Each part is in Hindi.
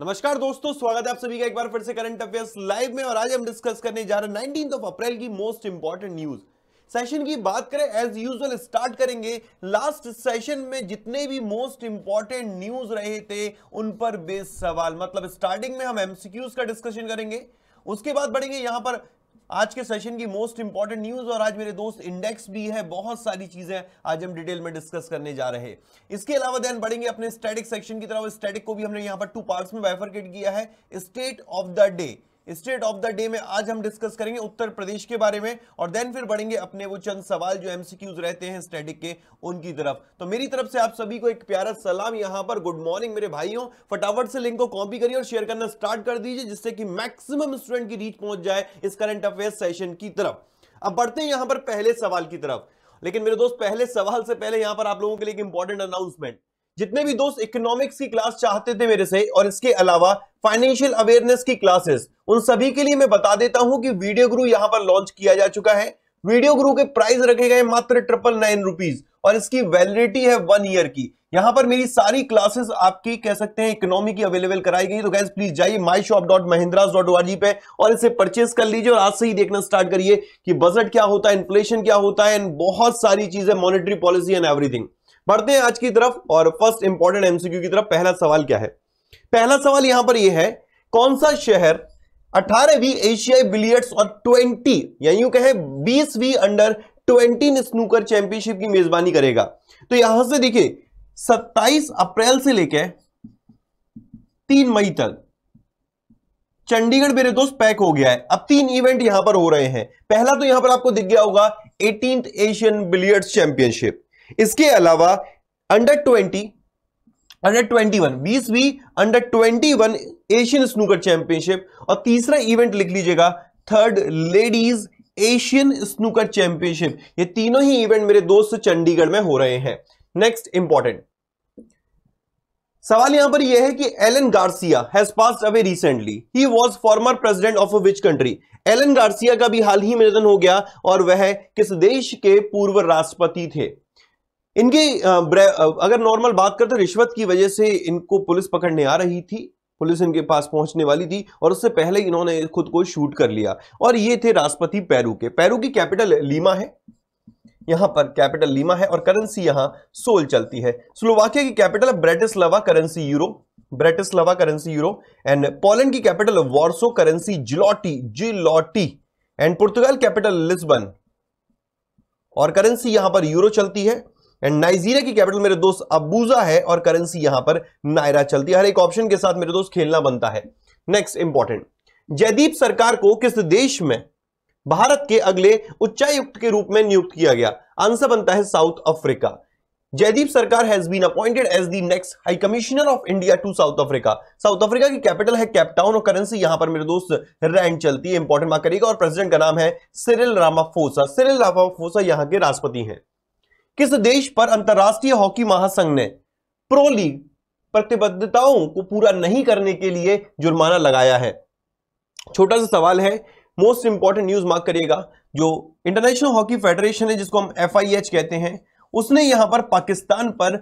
नमस्कार दोस्तों स्वागत है आप सभी का एक बार फिर से करंट अफेयर्स लाइव में और आज हम डिस्कस करने जा रहे हैं नाइनटीन ऑफ अप्रैल की मोस्ट इंपॉर्टेंट न्यूज सेशन की बात करें एज यूजुअल स्टार्ट करेंगे लास्ट सेशन में जितने भी मोस्ट इंपॉर्टेंट न्यूज रहे थे उन पर बेस सवाल मतलब स्टार्टिंग में हम एमसीक्यूज का डिस्कशन करेंगे उसके बाद बढ़ेंगे यहां पर आज के सेशन की मोस्ट इंपॉर्टेंट न्यूज और आज मेरे दोस्त इंडेक्स भी है बहुत सारी चीजें आज हम डिटेल में डिस्कस करने जा रहे हैं इसके अलावा ध्यान बढ़ेंगे अपने स्टैटिक सेक्शन की तरफ स्टैटिक को भी हमने यहाँ पर टू पार्ट्स में बाइफरकेट किया है state of the day state of the day में आज हम डिस्कस करेंगे उत्तर प्रदेश के बारे में और देन फिर बढ़ेंगे अपने वो चंद सवाल जो एमसीक्यूज रहते हैं स्टैटिक के उनकी तरफ तो मेरी तरफ से आप सभी को एक प्यारा सलाम यहां पर गुड मॉर्निंग मेरे भाइयों फटाफट से लिंक को कॉपी करिए और शेयर करना स्टार्ट कर दीजिए जिससे कि मैक्सिमम स्टूडेंट की रीच पहुंच जाए इस करंट अफेयर सेशन की तरफ अब बढ़ते हैं यहां पर पहले सवाल की तरफ लेकिन मेरे दोस्त पहले सवाल से पहले यहां पर आप लोगों के लिए इंपॉर्टेंट अनाउंसमेंट जितने भी दोस्त इकोनॉमिक्स की क्लास चाहते थे मेरे से और इसके अलावा फाइनेंशियल अवेयरनेस की क्लासेस उन सभी के लिए मैं बता देता हूं कि वीडियो गुरु यहां पर लॉन्च किया जा चुका है वीडियो गुरु के प्राइस रखे गए मात्र ट्रिपल नाइन रुपीज और इसकी वैलिडिटी है वन ईयर की यहां पर मेरी सारी क्लासेस आपकी कह सकते हैं इकोनॉमी की अवेलेबल कराई गई तो गैस प्लीज जाइए my shop dot Mahindra dot O पे और इसे परचेस कर लीजिए और आज से ही देखना स्टार्ट करिए कि बजट क्या होता है इन्फ्लेशन क्या होता है एंड बहुत सारी चीजें मॉनिटरी पॉलिसी एंड एवरीथिंग बढ़ते हैं आज की तरफ और फर्स्ट इंपॉर्टेंट एमसीक्यू की तरफ पहला सवाल क्या है पहला सवाल यहां पर यह है कौन सा शहर अठारहवीं एशियाई बिलियर्ड्स और ट्वेंटी या यूं कहें बीसवीं अंडर ट्वेंटी स्नूकर चैंपियनशिप की मेजबानी करेगा तो यहां से देखिए 27 अप्रैल से लेकर 3 मई तक चंडीगढ़ मेरे दोस्त पैक हो गया है अब तीन इवेंट यहां पर हो रहे हैं पहला तो यहां पर आपको दिख गया होगा एटीन एशियन बिलियर्ड्स चैंपियनशिप इसके अलावा under twenty under twenty one बीसवीं under twenty one Asian snooker championship और तीसरा इवेंट लिख लीजिएगा third ladies Asian snooker championship ये तीनों ही इवेंट मेरे दोस्त चंडीगढ़ में हो रहे हैं नेक्स्ट इंपॉर्टेंट सवाल यहां पर यह है कि Alan Garcia has pass away recently ही was former president of which country Alan Garcia का भी हाल ही में निधन हो गया और वह किस देश के पूर्व राष्ट्रपति थे इनकी अगर नॉर्मल बात करते तो रिश्वत की वजह से इनको पुलिस पकड़ने आ रही थी पुलिस इनके पास पहुंचने वाली थी और उससे पहले इन्होंने खुद को शूट कर लिया और ये थे राष्ट्रपति पेरू के पेरू की कैपिटल लीमा है यहां पर कैपिटल लीमा है और करेंसी यहां सोल चलती है स्लोवाकिया की कैपिटल लवा करेंसी यूरो लवा करेंसी यूरो एंड पोलैंड की capital Warsaw currency zloty zloty and पुर्तगाल कैपिटल लिस्बन और करेंसी यहां पर यूरो चलती है एंड नाइजीरिया की कैपिटल मेरे दोस्त अबूजा है और करेंसी यहां पर नायरा चलती है हर एक ऑप्शन के साथ मेरे दोस्त खेलना बनता है नेक्स्ट इंपॉर्टेंट जयदीप सरकार को किस देश में भारत के अगले उच्चायुक्त के रूप में नियुक्त किया गया आंसर बनता है south Africa Jaideep Sarkar has been appointed as the next high commissioner of India to South Africa South Africa की कैपिटल है कैपटाउन और करेंसी यहां पर मेरे दोस्त रैंड चलती है इंपॉर्टेंट मार्क करेगा और प्रेसिडेंट का नाम है सिरिल रामाफोसा सिरिल रामाफोसा यहां के राष्ट्रपति हैं किस देश पर अंतर्राष्ट्रीय हॉकी महासंघ ने प्रो लीग प्रतिबद्धताओं को पूरा नहीं करने के लिए जुर्माना लगाया है छोटा सा सवाल है मोस्ट इंपॉर्टेंट न्यूज मार्क करिएगा जो इंटरनेशनल हॉकी फेडरेशन है जिसको हम एफ कहते हैं उसने यहां पर पाकिस्तान पर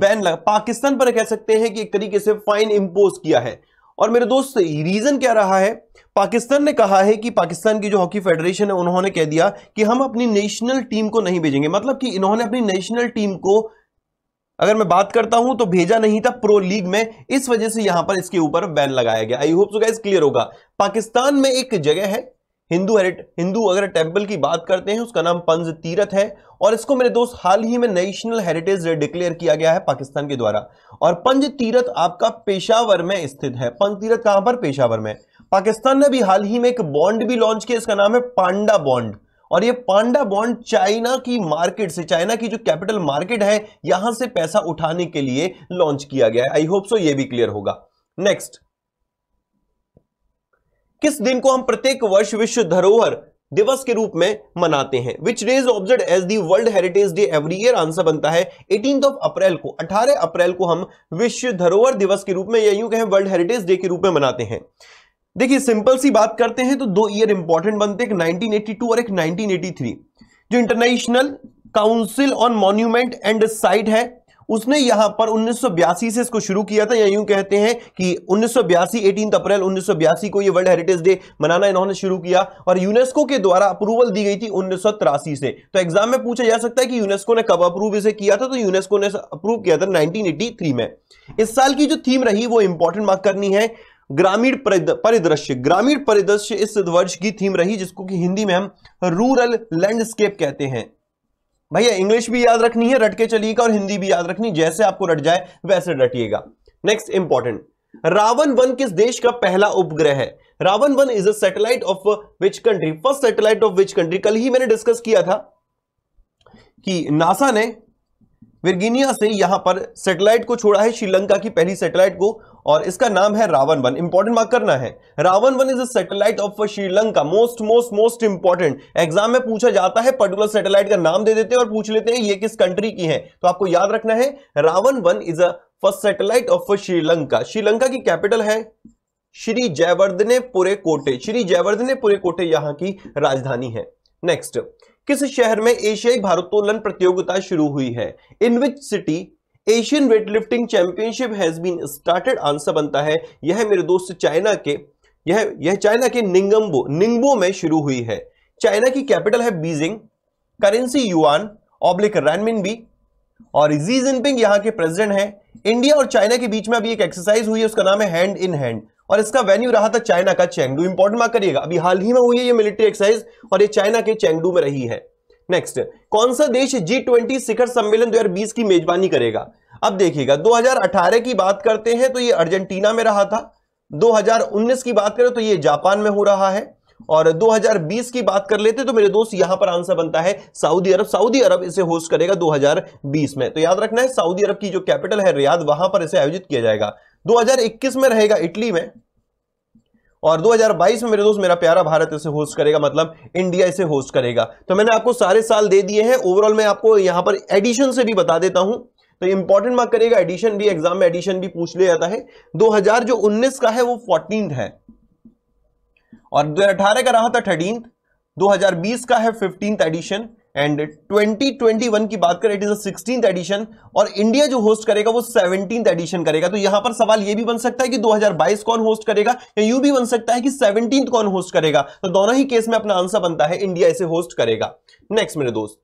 बैन लगा पाकिस्तान पर कह सकते हैं कि एक तरीके से फाइन इंपोज किया है और मेरे दोस्त रीजन क्या रहा है पाकिस्तान ने कहा है कि पाकिस्तान की जो हॉकी फेडरेशन है उन्होंने कह दिया कि हम अपनी नेशनल टीम को नहीं भेजेंगे मतलब कि इन्होंने अपनी नेशनल टीम को अगर मैं बात करता हूं तो भेजा नहीं था प्रो लीग में इस वजह से यहां पर इसके ऊपर बैन लगाया गया I hope so guys clear होगा पाकिस्तान में एक जगह है हिंदू हेरिट हिंदू अगर टेम्पल की बात करते हैं उसका नाम पंज तीरथ है और इसको मेरे दोस्त हाल ही में नेशनल हेरिटेज डिक्लेयर किया गया है पाकिस्तान के द्वारा और पंज तीरथ आपका पेशावर में स्थित है पंज तीरथ कहां पर पेशावर में पाकिस्तान ने भी हाल ही में एक बॉन्ड भी लॉन्च किया इसका नाम है पांडा बॉन्ड और ये पांडा बॉन्ड चाइना की मार्केट से चाइना की जो कैपिटल मार्केट है यहां से पैसा उठाने के लिए लॉन्च किया गया है आई होप सो ये भी क्लियर होगा नेक्स्ट किस दिन को हम प्रत्येक वर्ष विश्व धरोहर दिवस के रूप में मनाते हैं which days observe as the world heritage day every year answer बनता है एटीन ऑफ अप्रैल को 18 अप्रैल को हम विश्व धरोहर दिवस के रूप में या यूं कहें वर्ल्ड हेरिटेज डे के रूप में मनाते हैं देखिए सिंपल सी बात करते हैं तो दो ईयर इंपॉर्टेंट बनते हैं एक और एक 1983 जो international council on monument and site है उसने यहां पर उन्नीस से इसको शुरू किया था या यूं कहते हैं कि उन्नीस सौ अप्रैल उन्नीस को ये वर्ल्ड हेरिटेज डे मनाना इन्होंने शुरू किया और यूनेस्को के द्वारा अप्रूवल दी गई थी उन्नीस से तो एग्जाम में पूछा जा सकता है कि यूनेस्को ने कब अप्रूव इसे किया था तो यूनेस्को ने अप्रूव किया था नाइनटीन में इस साल की जो थीम रही वो इंपॉर्टेंट मार्क करनी है ग्रामीण परिदृश्य ग्रामीण परिदृश्य इस वर्ष की थीम रही जिसको कि हिंदी में हम रूरल लैंडस्केप कहते हैं भैया इंग्लिश भी याद रखनी है रट के चलिएगा और हिंदी भी याद रखनी जैसे आपको रट जाए वैसे रटिएगा नेक्स्ट इंपॉर्टेंट रावण वन किस देश का पहला उपग्रह है Ravana one is satellite of which country first satellite of which country कल ही मैंने डिस्कस किया था कि नासा ने वर्गीनिया से यहां पर सैटेलाइट को छोड़ा है श्रीलंका की पहली सैटेलाइट को और इसका नाम है रावण वन इंपॉर्टेंट मार्क करना है Ravana one is a satellite of Sri Lanka most most most important exam में पूछा जाता है पर्टिकुलर सैटेलाइट का नाम दे देते हैं और पूछ लेते हैं ये किस कंट्री की है तो आपको याद रखना है Ravana one is a first satellite of Sri Lanka Sri Lanka की कैपिटल है श्री जयवर्धने पुरे कोटे श्री जयवर्धने पुरे कोटे यहां की राजधानी है नेक्स्ट किस शहर में एशियाई भारोत्तोलन प्रतियोगिता शुरू हुई है in which city Asian weightlifting championship has been started answer बनता है यह मेरे दोस्त चाइना के यह यह चाइना के निंगम्बो निंगबो में शुरू हुई है चाइना की कैपिटल है Beijing currency yuan oblique renminbi भी और जी जिनपिंग यहां के प्रेसिडेंट हैं इंडिया और चाइना के बीच में अभी एक एक्सरसाइज हुई है उसका नाम है हैंड इन हैंड और इसका वेन्यू रहा था चाइना का चेंगडू इंपॉर्टेंट मार्क करिएगा अभी हाल ही में हुई है ये मिलिट्री एक्सरसाइज और ये चाइना के चेंगडू में रही है नेक्स्ट कौन सा देश जी ट्वेंटी शिखर सम्मेलन 2020 की मेजबानी करेगा अब देखिएगा 2018 की बात करते हैं तो ये अर्जेंटीना में रहा था 2019 की बात करें तो ये जापान में हो रहा है और 2020 की बात कर लेते तो मेरे दोस्त यहां पर आंसर बनता है सऊदी अरब सऊदी अरब इसे होस्ट करेगा 2020 में तो याद रखना है सऊदी अरब की जो कैपिटल है रियाद वहां पर इसे आयोजित किया जाएगा 2021 में रहेगा इटली में और 2022 में मेरे दोस्त मेरा प्यारा भारत इसे होस्ट करेगा मतलब इंडिया इसे होस्ट करेगा तो मैंने आपको सारे साल दे दिए हैं ओवरऑल मैं आपको यहां पर एडिशन से भी बता देता हूं तो इंपॉर्टेंट मार्क करेगा एडिशन भी एग्जाम में एडिशन भी पूछ लिया जाता है 2000 जो 19 का है वो फोर्टीन है और 2018 का रहा था थर्टीन 2020 का है फिफ्टीन एडिशन एंड 2021 की बात करें इट इज सिक्सटीन एडिशन और इंडिया जो होस्ट करेगा वो सेवनटीन एडिशन करेगा तो यहां पर सवाल ये भी बन सकता है कि 2022 कौन होस्ट करेगा या यू भी बन सकता है कि सेवनटीन कौन होस्ट करेगा तो दोनों ही केस में अपना आंसर बनता है इंडिया इसे होस्ट करेगा नेक्स्ट मेरे दोस्त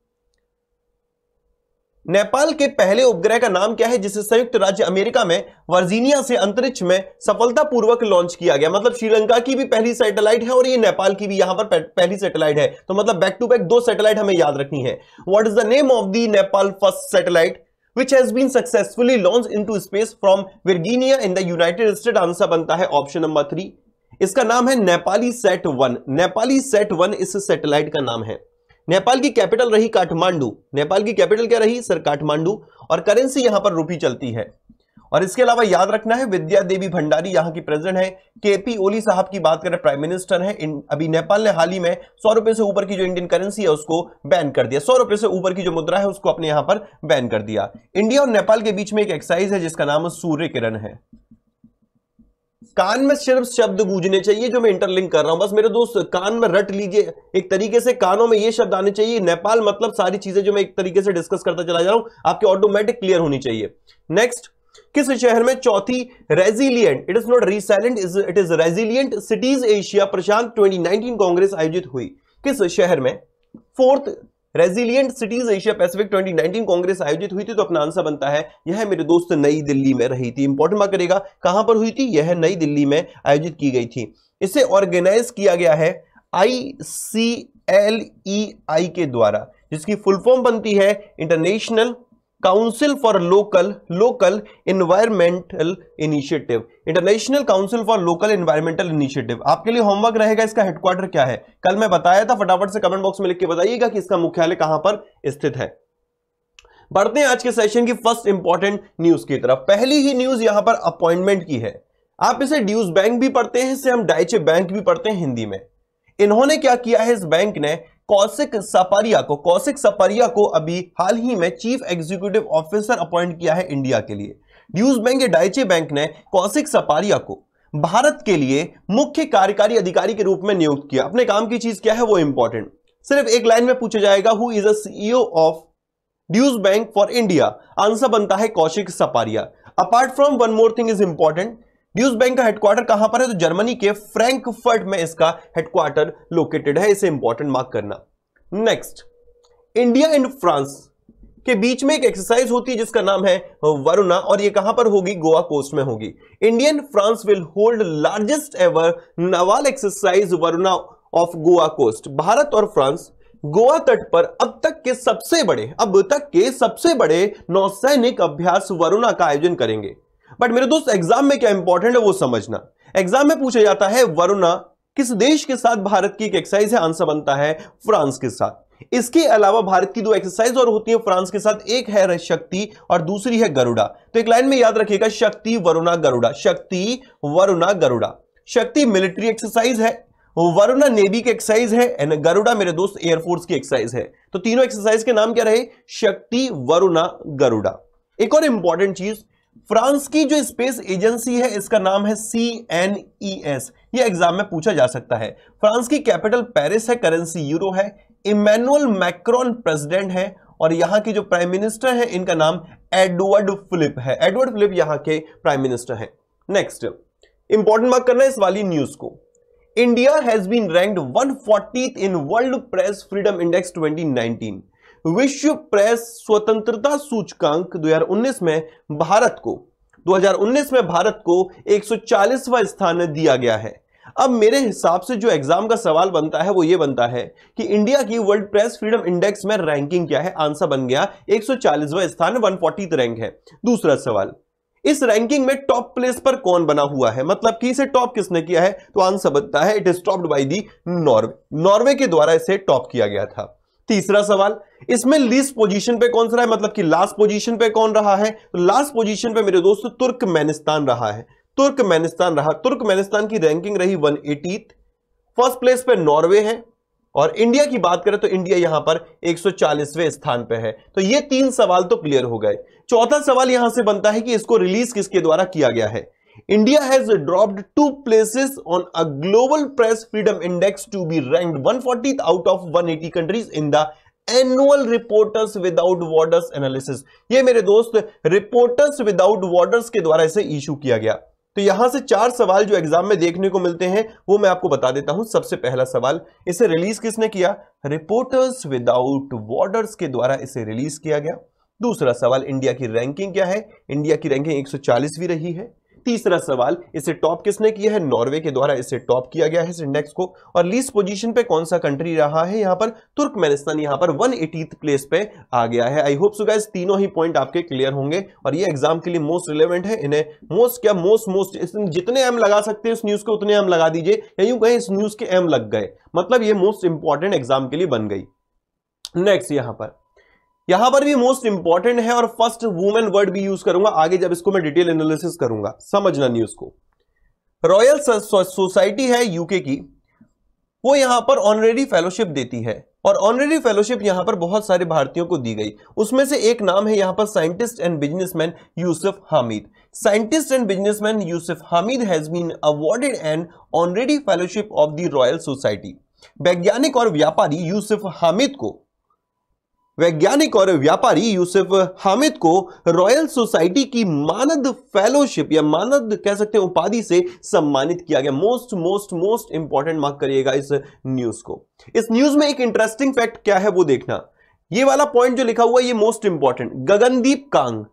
नेपाल के पहले उपग्रह का नाम क्या है जिसे संयुक्त राज्य अमेरिका में वर्जीनिया से अंतरिक्ष में सफलतापूर्वक लॉन्च किया गया मतलब श्रीलंका की भी पहली सैटेलाइट है और ये नेपाल की भी यहां पर पहली सैटेलाइट है तो मतलब बैक टू बैक दो सैटेलाइट हमें याद रखनी है what is the name of the Nepal first satellite which has been successfully launched into space from Virginia in the United States answer बनता है ऑप्शन नंबर थ्री इसका नाम है Nepali sat one Nepali sat one इस सैटेलाइट का नाम है नेपाल की कैपिटल रही काठमांडू नेपाल की कैपिटल क्या रही सर काठमांडू और करेंसी यहां पर रूपी चलती है और इसके अलावा याद रखना है विद्या देवी भंडारी यहाँ की प्रेसिडेंट है केपी ओली साहब की बात करें प्राइम मिनिस्टर है इन, अभी नेपाल ने हाल ही में सौ रुपए से ऊपर की जो इंडियन करेंसी है उसको बैन कर दिया सौ रुपए से ऊपर की जो मुद्रा है उसको अपने यहां पर बैन कर दिया इंडिया और नेपाल के बीच में एक एक्साइज है जिसका नाम सूर्य किरण है कान में सिर्फ शब्द गूंजने चाहिए जो मैं इंटरलिंक कर रहा हूं बस मेरे दोस्त कान में रट लीजिए एक तरीके से कानों में ये शब्द आने चाहिए नेपाल मतलब सारी चीजें जो मैं एक तरीके से डिस्कस करता चला जा रहा हूं आपके ऑटोमेटिक क्लियर होनी चाहिए नेक्स्ट किस शहर में चौथी resilient it is not resilient it is resilient cities Asia प्रशांत ट्वेंटी कांग्रेस आयोजित हुई किस शहर में fourth resilient cities Asia Pacific 2019 congress आयोजित हुई थी तो अपना आंसर बनता है यह मेरे दोस्त नई दिल्ली में रही थी इंपॉर्टेंट बात करेगा कहां पर हुई थी यह नई दिल्ली में आयोजित की गई थी इसे ऑर्गेनाइज किया गया है आई सी एल ई आई के द्वारा जिसकी फुल फॉर्म बनती है international council for local local environmental initiative international council for local environmental initiative आपके लिए होमवर्क रहेगा इसका हेडक्वार्टर क्या है कल मैं बताया था फटाफट से कमेंट बॉक्स में लिख के बताइएगा कि इसका मुख्यालय कहां पर स्थित है बढ़ते हैं आज के सेशन की फर्स्ट इंपॉर्टेंट न्यूज की तरफ पहली ही न्यूज यहां पर अपॉइंटमेंट की है आप इसे ड्यूज बैंक भी पढ़ते हैं इसे हम डाइचे बैंक भी पढ़ते हैं हिंदी में इन्होंने क्या किया है इस बैंक ने कौशिक सपारिया को कौशिक सपारिया को अभी हाल ही में चीफ एग्जीक्यूटिव ऑफिसर अपॉइंट किया है इंडिया के लिए ड्यूज बैंक या डाइचे बैंक ने कौशिक सपारिया को भारत के लिए मुख्य कार्यकारी अधिकारी के रूप में नियुक्त किया अपने काम की चीज क्या है वो इंपॉर्टेंट सिर्फ एक लाइन में पूछा जाएगा who is CEO of Deutsche bank for India answer बनता है Kaushik Shaparia apart from one more thing is important Deutsche bank का हेडक्वार्टर कहां पर है तो जर्मनी के फ्रैंकफर्ट में इसका हेडक्वार्टर लोकेटेड है इसे इंपॉर्टेंट मार्क करना नेक्स्ट इंडिया एंड फ्रांस के बीच में एक एक्सरसाइज होती है जिसका नाम है वरुणा और ये कहां पर होगी गोवा कोस्ट में होगी Indian France will hold largest ever naval exercise Varuna off Goa coast Bharat और फ्रांस गोवा तट पर अब तक के सबसे बड़े अब तक के सबसे बड़े नौसैनिक अभ्यास वरुणा का आयोजन करेंगे बट मेरे दोस्त एग्जाम में क्या इंपॉर्टेंट है वो समझना एग्जाम में पूछा जाता है वरुणा किस देश के साथ भारत की एक एक्सरसाइज है आंसर बनता है फ्रांस के साथ इसके अलावा भारत की दो एक्सरसाइज और होती है फ्रांस के साथ एक है शक्ति और दूसरी है गरुड़ा तो एक लाइन में याद रखिएगा शक्ति वरुणा गरुड़ा शक्ति वरुणा गरुड़ा शक्ति मिलिट्री एक्सरसाइज है वरुणा नेवी की एक्सरसाइज है एंड गरुड़ा मेरे दोस्त एयरफोर्स की एक्सरसाइज है तो तीनों एक्सरसाइज के नाम क्या रहे शक्ति वरुणा गरुड़ा एक और इंपॉर्टेंट चीज फ्रांस की जो स्पेस एजेंसी है इसका नाम है सी एन ई एस ये एग्जाम में पूछा जा सकता है फ्रांस की कैपिटल पेरिस है करेंसी यूरो है इमैनुअल मैक्रॉन प्रेसिडेंट है और यहां के जो प्राइम मिनिस्टर है इनका नाम एडवर्ड फिलिप है एडवर्ड फिलिप यहां के प्राइम मिनिस्टर है नेक्स्ट इंपॉर्टेंट मार्क करना है इस वाली न्यूज को India has been ranked forty in world press freedom index twenty विश्व प्रेस स्वतंत्रता सूचकांक 2019 में भारत को 2019 में भारत को 140वां स्थान दिया गया है अब मेरे हिसाब से जो एग्जाम का सवाल बनता है वो ये बनता है कि इंडिया की वर्ल्ड प्रेस फ्रीडम इंडेक्स में रैंकिंग क्या है आंसर बन गया 140वां स्थान वन रैंक है दूसरा सवाल इस रैंकिंग में टॉप प्लेस पर कौन बना हुआ है मतलब कि इसे टॉप किसने किया है तो आंसर बनता है it is topped by the Norway Norway के द्वारा इसे टॉप किया गया था तीसरा सवाल इसमें लीस्ट पोजीशन पे कौन सा रहा है मतलब कि लास्ट पोजीशन पे कौन रहा है तो लास्ट पोजीशन पे मेरे दोस्त तुर्कमेनिस्तान रहा है तुर्कमेनिस्तान रहा तुर्कमेनिस्तान की रैंकिंग रही वन फर्स्ट प्लेस पे नॉर्वे है और इंडिया की बात करें तो इंडिया यहां पर 140वें स्थान पे है तो ये तीन सवाल तो क्लियर हो गए चौथा सवाल यहां से बनता है कि इसको रिलीज किसके द्वारा किया गया है India has dropped two places on a global press freedom index to be ranked 140 out of 180 countries in the annual reporters without borders analysis ये मेरे दोस्त रिपोर्टर्स विदाउट वॉर्डर्स के द्वारा इसे इशू किया गया तो यहां से चार सवाल जो एग्जाम में देखने को मिलते हैं वो मैं आपको बता देता हूं सबसे पहला सवाल इसे रिलीज किसने किया रिपोर्टर्स विदाउट वार्डर्स के द्वारा इसे रिलीज किया गया दूसरा सवाल इंडिया की रैंकिंग क्या है इंडिया की रैंकिंग 140 भी रही है तीसरा सवाल इसे टॉप किसने किया है नॉर्वे के द्वारा इसे टॉप किया गया है इस इंडेक्स को और लीस्ट पोजीशन पे कौन सा कंट्री रहा है यहां पर तुर्कमेनिस्तान यहां पर वन प्लेस पे आ गया है आई होप सो गाइज तीनों ही पॉइंट आपके क्लियर होंगे और ये एग्जाम के लिए मोस्ट रिलेवेंट है इन्हें मोस्ट क्या मोस्ट मोस्ट जितने एम लगा सकते हैं उस न्यूज को उतने एम लगा दीजिए या यूं कहें इस न्यूज के एम लग गए मतलब ये मोस्ट इंपॉर्टेंट एग्जाम के लिए बन गई नेक्स्ट यहां पर यहां पर भी मोस्ट इंपॉर्टेंट है और फर्स्ट वुमेन वर्ड भी यूज करूंगा आगे जब इसको मैं डिटेल एनालिसिस करूंगा समझना न्यूज को रॉयल सोसाइटी है यूके की वो यहां पर ऑनरेडी फेलोशिप देती है और ऑनरेडी फेलोशिप यहां पर बहुत सारे भारतीयों को दी गई उसमें से एक नाम है यहां पर scientist and businessman Yusuf Hamied scientist and businessman Yusuf Hamied has been awarded and honorary fellowship of the royal society वैज्ञानिक और व्यापारी यूसुफ हामिद को वैज्ञानिक और व्यापारी यूसुफ हामिद को रॉयल सोसाइटी की मानद फेलोशिप या मानद कह सकते हैं उपाधि से सम्मानित किया गया most most most important mark करिएगा इस न्यूज को इस न्यूज में एक इंटरेस्टिंग फैक्ट क्या है वो देखना ये वाला पॉइंट जो लिखा हुआ है ये most important Gagandeep Kang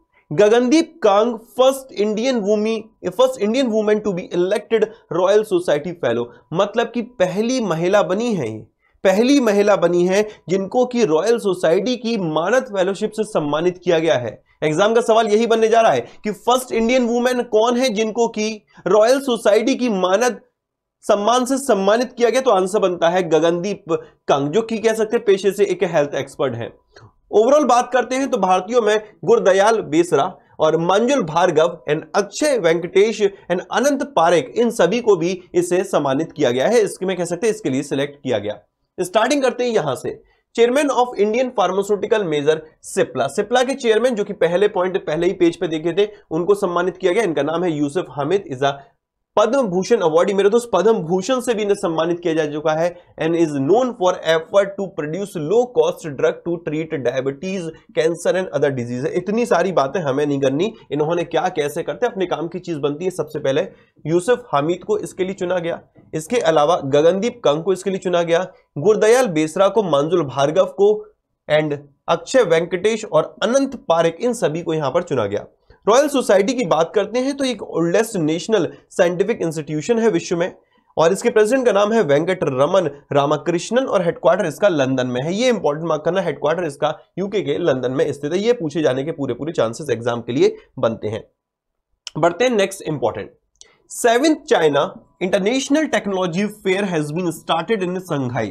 Gagandeep Kang first Indian woman first Indian women to be elected royal society fellow मतलब कि पहली महिला बनी है ये पहली महिला बनी है जिनको कि रॉयल सोसाइटी की मानत फेलोशिप से सम्मानित किया गया है एग्जाम का सवाल यही बनने जा रहा है कि फर्स्ट इंडियन वुमेन कौन है जिनको कि रॉयल सोसाइटी की मानद सम्मान से सम्मानित किया गया तो आंसर बनता है गगनदीप कंग जो कि कह सकते हैं पेशे से एक हेल्थ एक्सपर्ट है ओवरऑल बात करते हैं तो भारतीयों में गुरदयाल बेसरा और मंजुल भार्गव एंड अक्षय वेंकटेश एंड अनंत पारेख इन सभी को भी इसे सम्मानित किया गया है इसके में कह सकते हैं इसके लिए सिलेक्ट किया गया स्टार्टिंग करते हैं यहां से chairman of Indian pharmaceutical major Cipla Cipla के चेयरमैन जो कि पहले पॉइंट पहले ही पेज पे देखे थे उनको सम्मानित किया गया इनका नाम है Yusuf Hamied is a Padma Bhushan awardee मेरे दोस्त पद्म भूषण से भी इन्हें सम्मानित किया जा चुका है and is known for effort to produce low cost drug to treat diabetes cancer and other disease इतनी सारी बातें हमें नहीं करनी इन्होंने क्या कैसे करते अपने काम की चीज बनती है सबसे पहले यूसुफ हामिद को इसके लिए चुना गया इसके अलावा गगनदीप कंग को इसके लिए चुना गया गुरदयाल बेसरा को मांजुल भार्गव को एंड अक्षय वेंकटेश और अनंत पारिक इन सभी को यहां पर चुना गया रॉयल सोसाइटी की बात करते हैं तो एक ओल्डेस्ट नेशनल साइंटिफिक इंस्टीट्यूशन है विश्व में और इसके प्रेसिडेंट का नाम है वेंकट रमन रामाकृष्णन और हेडक्वार्टर इसका लंदन में है ये इंपॉर्टेंट मार्क करना हेडक्वार्टर इसका यूके के लंदन में स्थित है ये पूछे जाने के पूरे पूरे चांसेस एग्जाम के लिए बनते हैं बढ़ते हैं next important seventh China international technology fair has been started in Shanghai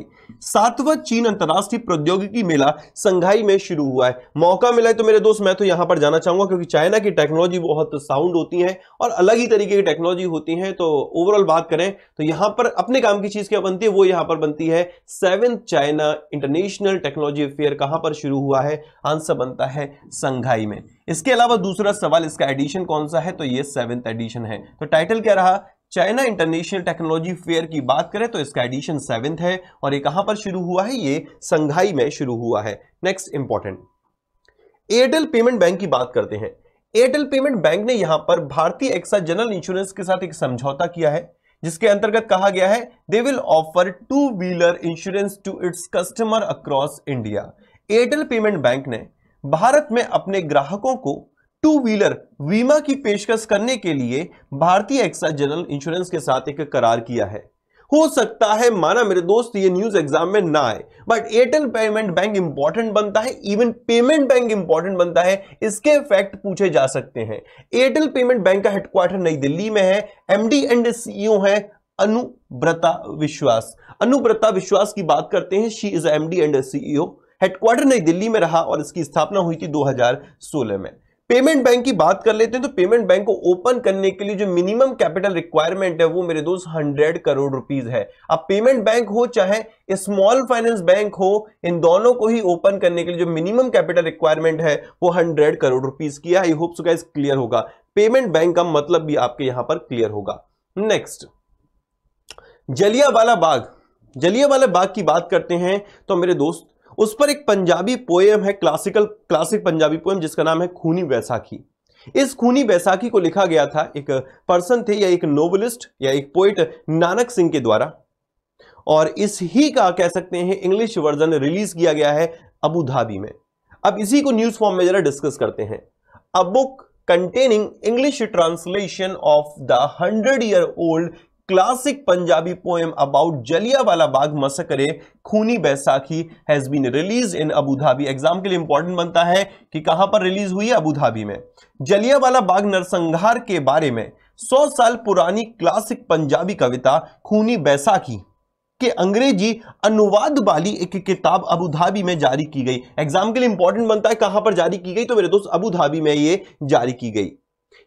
सातवां चीन अंतर्राष्ट्रीय प्रौद्योगिकी मेला संघाई में शुरू हुआ है मौका मिला है तो मेरे दोस्त मैं तो यहां पर जाना चाहूंगा क्योंकि चाइना की टेक्नोलॉजी बहुत साउंड होती है और अलग ही तरीके की टेक्नोलॉजी होती है तो ओवरऑल बात करें तो यहां पर अपने काम की चीज क्या बनती है वो यहां पर बनती है seventh China international technology fair कहां पर शुरू हुआ है आंसर बनता है संघाई में इसके अलावा दूसरा सवाल इसका एडिशन कौन सा है तो ये सेवेंथ एडिशन है तो टाइटल क्या रहा चाइना इंटरनेशनल टेक्नोलॉजी फेयर की बात करें तो इसका एडिशन सेवेंथ है और ये कहां पर शुरू हुआ है ये संघाई में शुरू हुआ है next important Airtel payment bank की बात करते हैं एयरटेल पेमेंट बैंक ने यहां पर भारतीय एक्सा जनरल इंश्योरेंस के साथ एक समझौता किया है जिसके अंतर्गत कहा गया है they will offer two wheeler insurance to its customer across India Airtel payment bank ने भारत में अपने ग्राहकों को टू व्हीलर बीमा की पेशकश करने के लिए भारतीय एक्सा जनरल इंश्योरेंस के साथ एक करार किया है हो सकता है माना मेरे दोस्त ये न्यूज एग्जाम में ना आए but Airtel payment bank important बनता है इवन पेमेंट बैंक इंपॉर्टेंट बनता है इसके फैक्ट पूछे जा सकते हैं एयरटेल पेमेंट बैंक का हेडक्वार्टर नई दिल्ली में है एमडी एंड सीईओ e है अनुब्रता विश्वास अनुब्रता विश्वास की बात करते हैं she is MD and CEO headquarter New Delhi में रहा और इसकी स्थापना हुई थी दो में पेमेंट बैंक की बात कर लेते हैं तो पेमेंट बैंक को ओपन करने के लिए जो मिनिमम कैपिटल रिक्वायरमेंट है वो मेरे दोस्त हंड्रेड करोड़ रुपीज है अब पेमेंट बैंक हो चाहे स्मॉल फाइनेंस बैंक हो इन दोनों को ही ओपन करने के लिए जो मिनिमम कैपिटल रिक्वायरमेंट है वो हंड्रेड करोड़ रुपीज की I hope so guys clear होगा पेमेंट बैंक का मतलब भी आपके यहां पर क्लियर होगा नेक्स्ट जलिया वाला बाग जलिया वाले बाग की बात करते हैं तो मेरे दोस्त उस पर एक पंजाबी पोएम है क्लासिकल क्लासिक पंजाबी पोएम जिसका नाम है खूनी बैसाखी इस खूनी बैसाखी को लिखा गया था एक पर्सन थे या एक नोवलिस्ट या एक पोइट नानक सिंह के द्वारा और इस ही का कह सकते हैं इंग्लिश वर्जन रिलीज किया गया है अबू धाबी में अब इसी को न्यूज फॉर्म में जरा डिस्कस करते हैं a book containing English translation of the hundred year old classic Punjabi poem about Jallianwala Bagh massacre Khooni Baisakhi has been release in Abu Dhabi exam के लिए इंपॉर्टेंट बनता है कि कहां पर रिलीज हुई अबू धाबी में जलियावाला बाग नरसंहार के बारे में 100 साल पुरानी क्लासिक पंजाबी कविता खूनी बैसाखी के अंग्रेजी अनुवाद वाली एक किताब अबू धाबी में जारी की गई एग्जाम के लिए इंपॉर्टेंट बनता है कहां पर जारी की गई तो मेरे दोस्त अबू धाबी में ये जारी की गई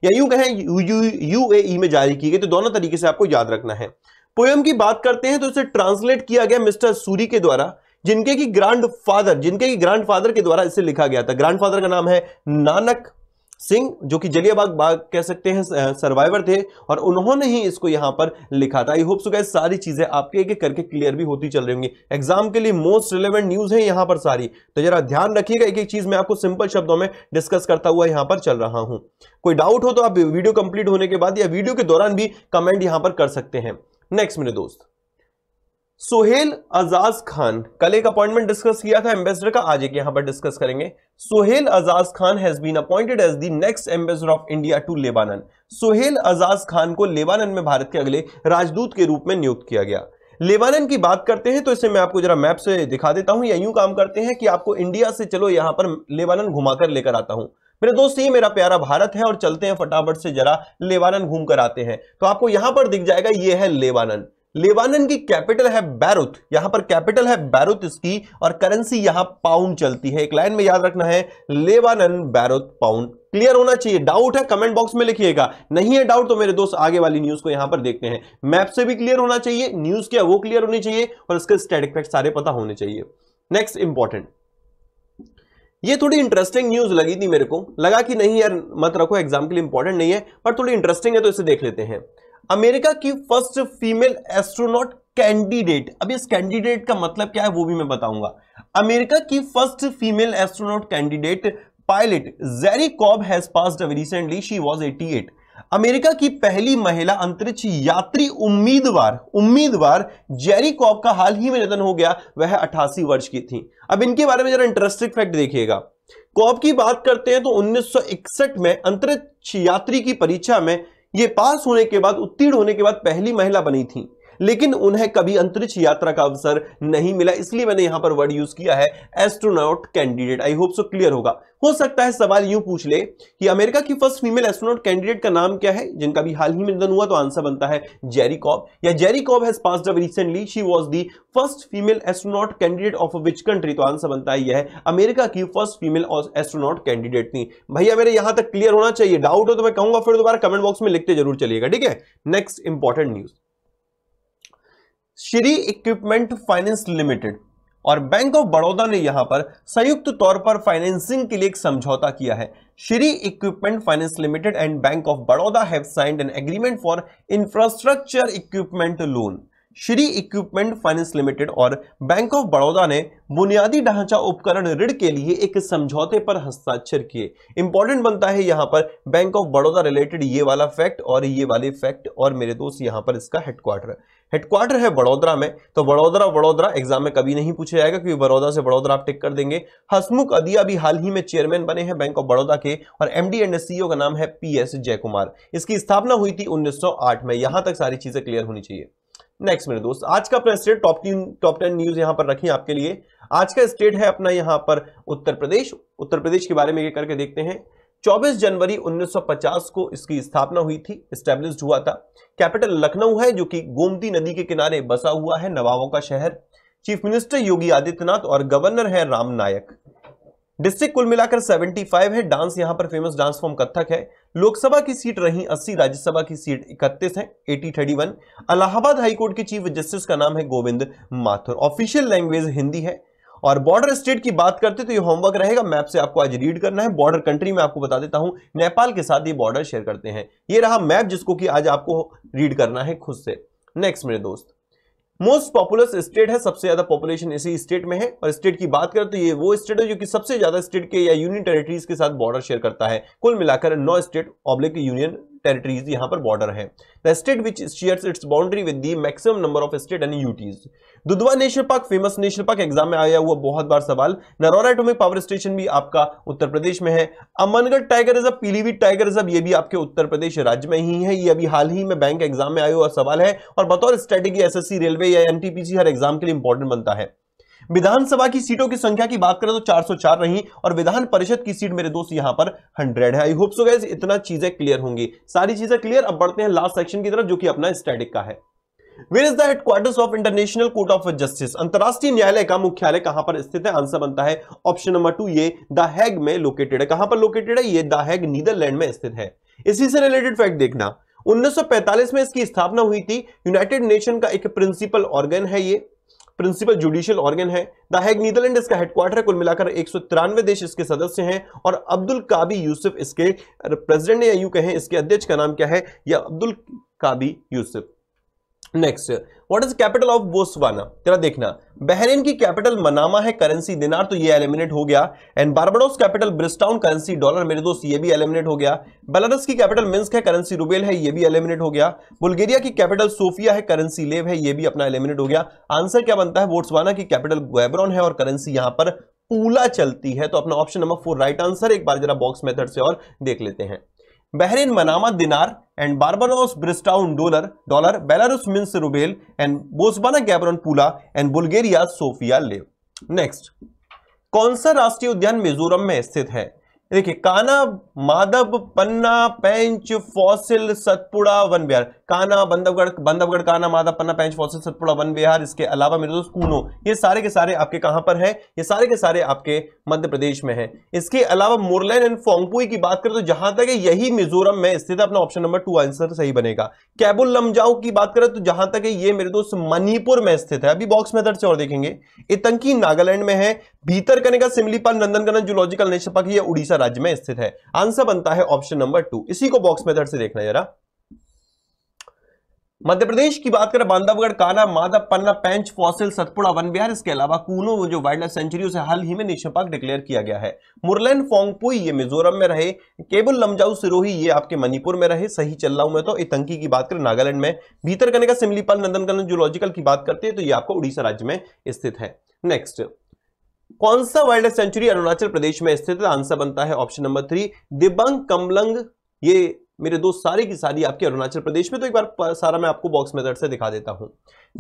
या यूं कहें यू ए में जारी की गई तो दोनों तरीके से आपको याद रखना है पोएम की बात करते हैं तो इसे ट्रांसलेट किया गया मिस्टर सूरी के द्वारा जिनके की ग्रैंडफादर फादर जिनके की ग्रैंडफादर फादर के द्वारा इसे लिखा गया था ग्रैंडफादर फादर का नाम है नानक सिंह जो कि जलियाबाग बाग कह सकते हैं सर्वाइवर थे और उन्होंने ही इसको यहां पर लिखा था आई होप सो गैस सारी चीज़ें आपके एक एक करके क्लियर भी होती चल रही होंगी एग्जाम के लिए मोस्ट रिलेवेंट न्यूज़ है यहां पर सारी तो जरा ध्यान रखिएगा एक एक चीज़ मैं आपको सिंपल शब्दों में डिस्कस करता हुआ यहां पर चल रहा हूं कोई डाउट हो तो आप वीडियो कंप्लीट होने के बाद या वीडियो के दौरान भी कमेंट यहां पर कर सकते हैं नेक्स्ट मेरे दोस्त सोहेल आजाज खान कल एक अपॉइंटमेंट डिस्कस किया था एम्बेसडर का आज एक यहां पर डिस्कस करेंगे Sohail Ajaz Khan has been appointed as the next ambassador of India to Lebanon Sohail Ajaz Khan को लेबानन में भारत के अगले राजदूत के रूप में नियुक्त किया गया लेबानन की बात करते हैं तो इसे मैं आपको जरा मैप से दिखा देता हूं या यूं काम करते हैं कि आपको इंडिया से चलो यहां पर लेबानन घुमाकर लेकर आता हूं मेरे दोस्त ये मेरा प्यारा भारत है और चलते हैं फटाफट से जरा लेबानन घूमकर आते हैं तो आपको यहां पर दिख जाएगा ये है लेबानन लेबानन की कैपिटल है बैरूत यहां पर कैपिटल है बैरूत इसकी और करेंसी यहां पाउंड चलती है एक लाइन में याद रखना है लेबानन बैरूत पाउंड क्लियर होना चाहिए डाउट है कमेंट बॉक्स में लिखिएगा नहीं है डाउट तो मेरे दोस्त आगे वाली न्यूज को यहां पर देखते हैं मैप से भी क्लियर होना चाहिए न्यूज क्या वो क्लियर होनी चाहिए और इसके स्टेट इफेक्ट सारे पता होने चाहिए नेक्स्ट इंपॉर्टेंट ये थोड़ी इंटरेस्टिंग न्यूज लगी थी मेरे को लगा कि नहीं यार मत रखो एग्जाम के लिए इंपॉर्टेंट नहीं है पर थोड़ी इंटरेस्टिंग है तो इसे देख लेते हैं अमेरिका की फर्स्ट फीमेल एस्ट्रोनॉट कैंडिडेट अब इस कैंडिडेट का मतलब क्या है वो भी मैं बताऊंगा अमेरिका की first female astronaut candidate pilot Jerrie Cobb has passed recently she was 88 America की पहली महिला अंतरिक्ष यात्री उम्मीदवार उम्मीदवार जेरी कॉब का हाल ही में निधन हो गया वह अठासी वर्ष की थी अब इनके बारे में जरा इंटरेस्टिंग फैक्ट देखिएगा कॉब की बात करते हैं तो 1961 में अंतरिक्ष यात्री की परीक्षा में ये पास होने के बाद उत्तीर्ण होने के बाद पहली महिला बनी थी लेकिन उन्हें कभी अंतरिक्ष यात्रा का अवसर नहीं मिला इसलिए मैंने यहां पर वर्ड यूज किया है astronaut candidate I hope so clear होगा हो सकता है सवाल यूं पूछ ले कि अमेरिका की फर्स्ट फीमेल एस्ट्रोनॉट कैंडिडेट का नाम क्या है जिनका भी हाल ही में निधन हुआ तो आंसर बनता है जेरी कॉब या Jerrie Cobb has pass recently she was the first female astronaut candidate of which country तो आंसर बनता है यह अमेरिका की फर्स्ट फीमेल एस्ट्रोनॉट कैंडिडेट थी भैया मेरे यहां तक क्लियर होना चाहिए डाउट हो तो मैं कहूंगा फिर दोबारा कमेंट बॉक्स में लिखते जरूर चलिएगा ठीक है next important news Shri equipment finance limited और बैंक ऑफ बड़ौदा ने यहां पर संयुक्त तौर पर फाइनेंसिंग के लिए एक समझौता किया है Shri equipment finance limited and bank of Baroda have signed an agreement for infrastructure equipment loan Shri equipment finance limited और बैंक ऑफ बड़ौदा ने बुनियादी ढांचा उपकरण ऋण के लिए एक समझौते पर हस्ताक्षर किए इंपॉर्टेंट बनता है यहां पर बैंक ऑफ बड़ौदा रिलेटेड ये वाला फैक्ट और ये वाले फैक्ट और मेरे दोस्त यहां पर इसका हेडक्वार्टर हेडक्वार्टर है बड़ोदरा में तो बड़ोदरा बड़ोदरा एग्जाम में कभी नहीं पूछा जाएगा क्योंकि बड़ौदा से बड़ोदरा आप टिक कर देंगे हसमुख अदिया भी हाल ही में चेयरमैन बने हैं बैंक ऑफ बड़ौदा के और एमडी एंड सीईओ का नाम है पी एस जयकुमार इसकी स्थापना हुई थी 1908 में यहां तक सारी चीजें क्लियर होनी चाहिए नेक्स्ट मेरे दोस्त आज का अपना state top ten top ten news यहां पर रखी आपके लिए आज का स्टेट है अपना यहां पर उत्तर प्रदेश उत्तर प्रदेश के बारे में ये करके देखते हैं 24 जनवरी 1950 को इसकी स्थापना हुई थी स्टैब्लिश हुआ था कैपिटल लखनऊ है जो कि गोमती नदी के किनारे बसा हुआ है नवाबों का शहर चीफ मिनिस्टर योगी आदित्यनाथ और गवर्नर है राम नायक डिस्ट्रिक्ट कुल मिलाकर 75 है डांस यहां पर फेमस डांस फॉर्म कथक है लोकसभा की सीट रही 80 राज्यसभा की सीट इकतीस है वन अलाहाबाद हाईकोर्ट के चीफ जस्टिस का नाम है गोविंद माथुर ऑफिशियल लैंग्वेज हिंदी है और बॉर्डर स्टेट की बात करते तो ये होमवर्क रहेगा मैप से आपको आज रीड करना है बॉर्डर कंट्री में आपको बता देता हूं नेपाल के साथ ये बॉर्डर शेयर करते हैं ये रहा मैप जिसको कि आज आपको रीड करना है खुद से नेक्स्ट मेरे दोस्त मोस्ट पॉपुलस स्टेट है सबसे ज्यादा पॉपुलेशन इसी स्टेट में है और स्टेट की बात करें तो ये वो स्टेट है जो कि सबसे ज्यादा स्टेट के या यूनियन टेरिटरीज के साथ बॉर्डर शेयर करता है कुल मिलाकर नौ स्टेट ऑब्लिक यूनियन टेरिटरीज यहाँ पर बॉर्डर है the state which shares its boundary with the maximum number of state and UTs Dudhwa national park famous national park exam में आया हुआ बहुत बार सवाल नरोरा एटोमिक पावर स्टेशन भी आपका उत्तर प्रदेश में है Amangarh tiger reserve Pilibhit tiger reserve ये भी आपके उत्तर प्रदेश राज्य में ही है ये अभी हाल ही में बैंक एग्जाम में आया हुआ सवाल है और बतौर स्ट्रेटेजी एसएससी रेलवे या एनटीपीसी हर एग्जाम के लिए इंपॉर्टेंट बनता है विधानसभा की सीटों की संख्या की बात करें तो 404 रही और विधान परिषद की सीट मेरे दोस्त यहां पर 100 है आई होप सो गैस इतना चीजें क्लियर होंगी सारी चीजें क्लियर अब बढ़ते हैं लास्ट सेक्शन की तरफ जो कि अपना स्टैटिक का है where is the headquarters of international court of justice अंतर्राष्ट्रीय न्यायालय का मुख्यालय कहां पर स्थित है आंसर बनता है ऑप्शन नंबर टू ये द हैग में लोकेटेड है कहां पर लोकेटेड है ये द हैग नीदरलैंड में स्थित है इसी से रिलेटेड फैक्ट देखना 1945 में इसकी स्थापना हुई थी यूनाइटेड नेशन का एक प्रिंसिपल ऑर्गन है ये प्रिंसिपल जुडिशियल ऑर्गन है द हैग नीदरलैंड इसका हेडक्वार्टर है कुल मिलाकर एक देश इसके सदस्य हैं और अब्दुल काबी यूसुफ इसके प्रेसिडेंट या यूं कहें इसके अध्यक्ष का नाम क्या है या Abdulqawi Yusuf next what is capital of Botswana तेरा देखना बहरीन की कैपिटल मनामा है करेंसी दिनार तो ये एलिमिनेट हो गया and Barbados capital Bridgetown currency dollar मेरे दोस्त ये भी एलिमिनेट हो गया बेलारस की कैपिटल मिन्स्क है करेंसी रुबेल है ये भी एलिमिनेट हो गया बुल्गेरिया की कैपिटल सोफिया है करेंसी लेव है ये भी अपना एलिमिनेट हो गया आंसर क्या बनता है बोट्सवाना की कैपिटल गैब्रॉन है और करेंसी यहां पर पूला चलती है तो अपना option number four right answer एक बार जरा बॉक्स मेथड से और देख लेते हैं Bahrain Manama dinar and Barbados Bridgetown dollar dollar Belarus Minsk ruble and Botswana Gaborone pula and Bulgaria Sofia lev next कौन सा राष्ट्रीय उद्यान मिजोरम में स्थित है देखिए काना माधव पन्ना पैंच फॉसिल सतपुड़ा वन बिहार काना बंधवगढ़ बंधवगढ़ काना माधव पन्ना पैंच फॉसिल सतपुड़ा वन बिहार इसके अलावा मेरे दोस्त कूनो ये सारे के सारे आपके कहां पर है ये सारे के सारे आपके मध्य प्रदेश में है इसके अलावा मुरलैन एंड फोंगपुई की बात करें तो जहां तक है यही मिजोरम में स्थित अपना ऑप्शन नंबर टू आंसर सही बनेगा कैबुल लमजाओ की बात करें तो जहां तक है ये मेरे दोस्त मणिपुर में स्थित है अभी बॉक्स में दर्ज और देखेंगे इतंकी नागालैंड में है का सिमलीपाल नंदनकनन जूलॉजिकल नेशनल पार्क ये उड़ीसा राज्य में स्थित है आंसर बनता है ऑप्शन नंबर टू इसी को बॉक्स मेथड से देखना जरा मध्य प्रदेश की बात करें बांधवगढ़ काना माधव पन्ना पेंच फॉसिल सतपुड़ा वन बिहार इसके अलावा कूनो जो वाइल्ड लाइफ सेंचुरी उसे हाल ही में नेशनल पार्क डिक्लेयर किया गया है मुरलैन फोंगपुई ये मिजोरम में रहे केबुल लमजाऊ सिरोही ये आपके मणिपुर में रहे सही चल रहा हूं मैं तो इतंकी की बात करें नागालैंड में भीतर कने का सिमलीपाल नंदनकनन जूलॉजिकल की बात करते हैं तो ये आपको उड़ीसा राज्य में स्थित है नेक्स्ट कौन सा wildlife sanctuary Arunachal Pradesh में स्थित आंसर बनता है option number three Dibang Kamlang ये मेरे दोस्त सारी की सारी आपके अरुणाचल प्रदेश में तो एक बार सारा मैं आपको बॉक्स मेथड से दिखा देता हूं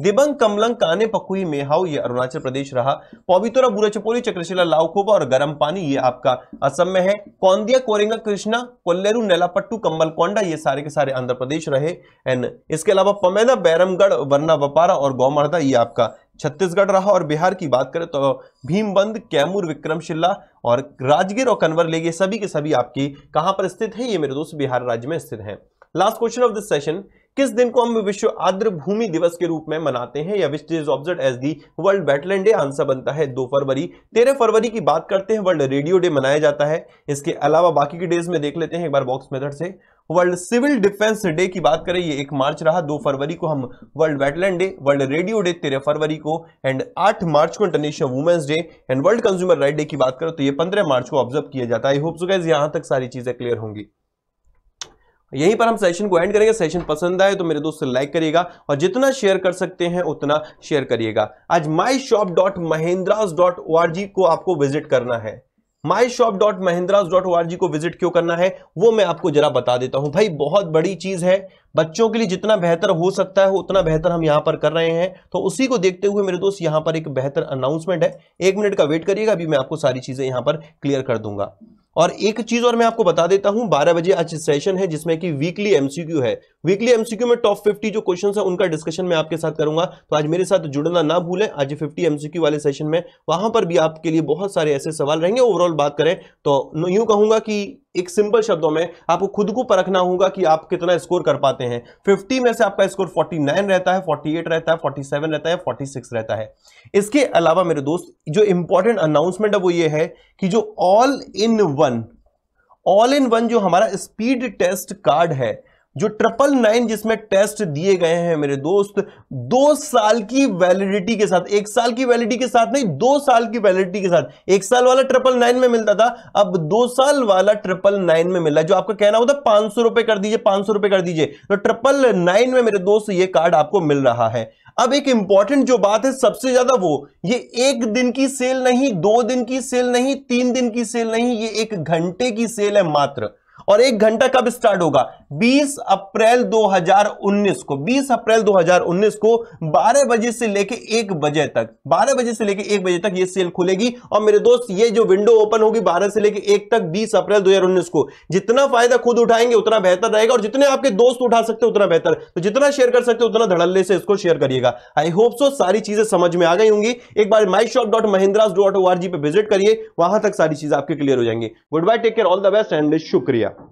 दिबंग कमलंग काने पकुई मेहाउ ये अरुणाचल प्रदेश रहा पवित्रा बुराचपोली चक्रशिला लाउकोबा और गर्म पानी ये आपका असम में है कौंदिया कोरेंगा कृष्णा कोल्लेरू नेलापट्टू कम्बलकोंडा ये सारे के सारे आंध्र प्रदेश रहे एंड इसके अलावा पमेदा बैरमगढ़ वर्ना वपारा और गौमर्दा ये आपका छत्तीसगढ़ रहा और बिहार की बात करें तो भीमबंद कैमूर विक्रमशिला और राजगीर और कन्वर लेगे सभी के सभी आपकी कहां पर स्थित है ये मेरे दोस्त बिहार राज्य में स्थित है last question of this session किस दिन को हम विश्व आर्द्र भूमि दिवस के रूप में मनाते हैं या which is observe as the world wetland day answer बनता है दो फरवरी तेरह फरवरी की बात करते हैं वर्ल्ड रेडियो डे मनाया जाता है इसके अलावा बाकी के डेज में देख लेते हैं एक बार बॉक्स मेथड से वर्ल्ड सिविल डिफेंस डे की बात करें ये एक मार्च रहा दो फरवरी को हम world wetland day world radio day तेरह फरवरी को एंड आठ मार्च को international women's day and world consumer right day की बात करें तो ये पंद्रह मार्च को ऑब्जर्व किया जाता है आई होप सो यहां तक सारी चीजें क्लियर होंगी यहीं पर हम सेशन को एंड करेंगे सेशन पसंद आए तो मेरे दोस्त लाइक करिएगा और जितना शेयर कर सकते हैं उतना शेयर करिएगा आज my shop dot dot O R G को आपको विजिट करना है my shop dot Mahindras dot O R G को विजिट क्यों करना है वो मैं आपको जरा बता देता हूं भाई बहुत बड़ी चीज है बच्चों के लिए जितना बेहतर हो सकता है उतना बेहतर हम यहां पर कर रहे हैं तो उसी को देखते हुए मेरे दोस्त यहां पर एक बेहतर अनाउंसमेंट है एक मिनट का वेट करिएगा अभी मैं आपको सारी चीज़ें यहां पर क्लियर कर दूंगा और एक चीज और मैं आपको बता देता हूं 12 बजे आज सेशन है जिसमें कि वीकली एमसीक्यू है वीकली एमसीक्यू में टॉप 50 जो क्वेश्चन है उनका डिस्कशन मैं आपके साथ करूंगा तो आज मेरे साथ जुड़ना ना भूलें आज 50 एमसीक्यू वाले सेशन में वहां पर भी आपके लिए बहुत सारे ऐसे सवाल रहेंगे ओवरऑल बात करें तो यूं कहूंगा कि एक सिंपल शब्दों में आपको खुद को परखना होगा कि आप कितना स्कोर कर पाते हैं आते हैं 50 में से आपका स्कोर 49 रहता है 48 रहता है 47 रहता है 46 रहता है इसके अलावा मेरे दोस्त जो इंपॉर्टेंट अनाउंसमेंट है वो ये है कि जो all in one all in one जो हमारा स्पीड टेस्ट कार्ड है जो ट्रिपल नाइन जिसमें टेस्ट दिए गए हैं मेरे दोस्त दो साल की वैलिडिटी के साथ एक साल की वैलिडिटी के साथ नहीं दो साल की वैलिडिटी के साथ एक साल वाला ट्रिपल नाइन में मिलता था अब दो साल वाला ट्रिपल नाइन में मिला जो आपका कहना होता पांच सौ रुपए कर दीजिए पांच सौ रुपए कर दीजिए तो ट्रिपल नाइन में मेरे दोस्त ये कार्ड आपको मिल रहा है अब एक इंपॉर्टेंट जो बात है सबसे ज्यादा वो ये एक दिन की सेल नहीं दो दिन की सेल नहीं तीन दिन की सेल नहीं ये एक घंटे की सेल है मात्र और एक घंटा कब स्टार्ट होगा 20 अप्रैल 2019 को 20 अप्रैल 2019 को 12 बजे से लेके एक बजे तक 12 बजे से लेके एक बजे तक ये सेल खुलेगी और मेरे दोस्त ये जो विंडो ओपन होगी 12 से लेके एक तक 20 अप्रैल 2019 को जितना फायदा खुद उठाएंगे उतना बेहतर रहेगा और जितने आपके दोस्त उठा सकते उतना बेहतर तो जितना शेयर कर सकते उतना धड़ल्ले से इसको शेयर करिएगा आई होप सो सारी चीजें समझ में आ गई होंगी एक बार my shop dot Mahindras dot O R G पर विजिट करिए वहां तक सारी चीजें आपके क्लियर हो जाएंगे goodbye take care all the best and शुक्रिया